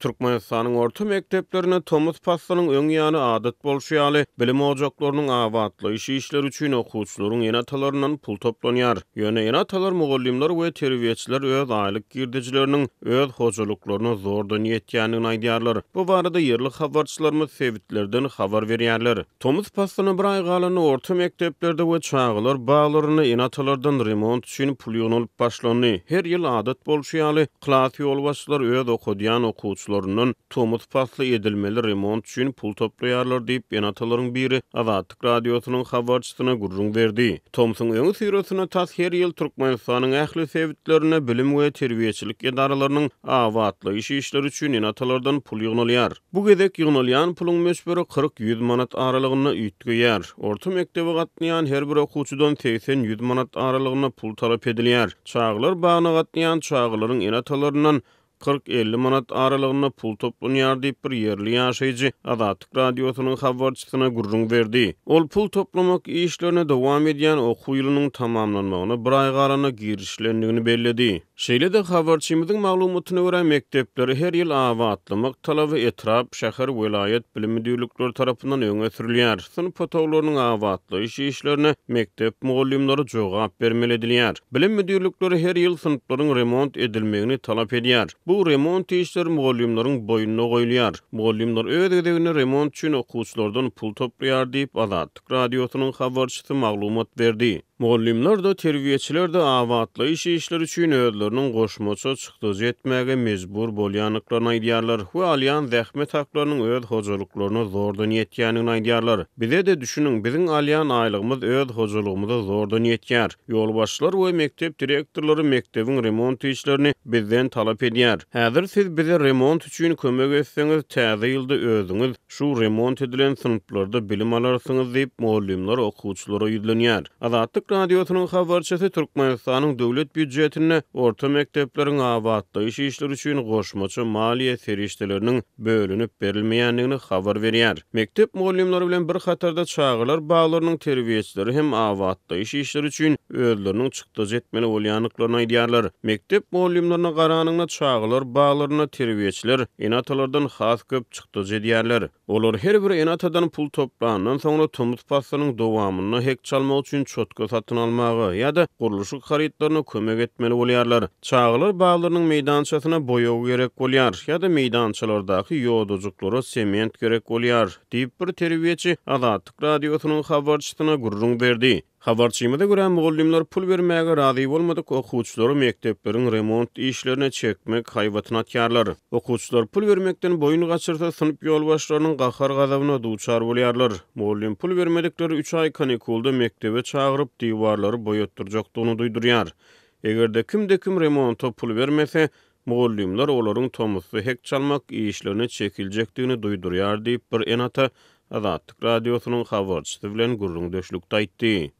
Türkmenistan'ın orta mekteplerine Tomus Pastanyň öň ýany adat bolşy bilim ojaklarynyň işi işler üçin okuwçylaryň ýene pul toplanýar. Ýöne inatalar, atalar ve we terbiýetçiler öz aýlyk girdijleriniň öz hojalyklaryna zorda niýetjanyny aydiyarlar. Bu varada yerli habarçylarymy sevitlerden habar berýärler. Tomus Pastanyň bir aý galyny orta mekteplerde we inatalardan baýlaryny yenatalardan remont üçin pul ýonulyp başlanýar. Her ýyl adat bolşy klasi klasy ýolbaşçylar öz okuwdyan ýurtdaşlarynyň tomut paslı edilmeli remont üçin pul toplaýarlar diýip ýanatalaryň biri Avatık radiosynyň habarçysyna gurrun berdi. Tomsun öňü syýrasyna tas her ýyl Türkmenistanyň ähli sewitlerine bilim we terbiýeçilik edaralarynyň awatly işi işleri üçin atalardan pul ýygnalýar. Bu gedek ýygnalýan pulyň meşberi 40-100 manat aralığına ýitgeýär. Orta mekdebi gatnaýan her bir okuwçudan 80-100 manat aralığına pul talap edilýär. Çağlar bağına gatnaýan çağlaryň ýanatalarynyň 40-50 manat aralygyna pul toplanýar diýip bir ýerli ýaşaýjy Adatyk radiosynyň habarçysyna gurrun verdi. Ol pul toplamak işlerine dowam edýän okuw ýylynyň tamamlanmagyna bir aý garana girişlendigini bellädi. Şeýle de habarçymyzyň maglumatyna görä mekdepleri her ýyl awatlamak talaby etrap şäher welaýat bilim müdürlükleri tarapyndan öňe sürilýär. Sınıf potoglarynyň awatlaýyş işlerine mekdep mugallimleri jogap bermelidiler. Bilim müdürlükleri her ýyl sınıflaryň remont edilmegini talap edýär. Bu remont işler mugallimlaryň boýununa goýulýar. Mugallimler öýdegine remont üçin okuwçylardan pul toplaýar diýip alat. Radiotonyň habarçysy maglumat berdi. Mollimler de, terviyyetçiler de, avatla iş işler üçün ödlerinin koşmaca çıktı zetmege mezbur bolyanıklarına aydiyarlar Alyan aliyan zekhme taklarının öd hocalıklarına zorda niyetkenin aydiyarlar. Bize de düşünün, bizim aliyan aylığımız öd hocalığımıza zorda niyetkenin aydiyar. Yolbaşlar mektep direktorları mektebin remont işlerini bizden talap ediyar. Hədir siz bize remont üçün kömeg etseniz tazi yıldı özünüz, şu remont edilen sınıflarda bilim alarsınız deyip mollimler okuçlara yüzleniyar. Azatlık radiosunun habarçısı Türkmenistan'ın devlet büdjetine orta mekteplerin avatlı iş işleri üçin goşmaçı maliye serişdelerinin bölünüp berilmeyenliğini habar veriyar. Mektep muallimları bilen bir hatarda çağırlar bağlarının terviyetçileri hem avatlı iş işleri üçin öldürünün çıktı zetmeli olyanıklarına idiyarlar. Mektep muallimlarına garanına çağırlar bağlarına terviyetçiler inatalardan has köp çıktı zediyarlar. Olur her bir inatadan pul toplağından sonra tomut pastanın devamını hek çalma üçin çotka satın almağı ya da quruluşu xaritlarını kömək etməli olyarlar. Çağlı bağlarının meydançasına boyu gerek olyar ya da meydançalardakı yoğducuklara sement gerek olyar. Deyip bir terviyyəçi Azatik Radiyosunun xabarçısına gururun verdi. Habarçyma da görä mugallimler pul bermäge razy bolmadyk. Okuwçylar mekteplerin remont işlerine çekmek haywatynat ýarlar. Okuwçylar pul bermekden boyun gaçyrsa sınıp ýol başlarynyň gahar gazabyna duçar bolýarlar. pul bermedikleri 3 ay kanikulda mektebe çağıryp diwarlary boýatdyrjak duny duýdurýar. Egerde kimde kim remonta pul bermese, mugallimler olaryň tomusy hek çalmak işlerine çekiljekdigini duýdurýar diýip bir enata Azadlyk radiosynyň habarçysy bilen gurrun döşlükde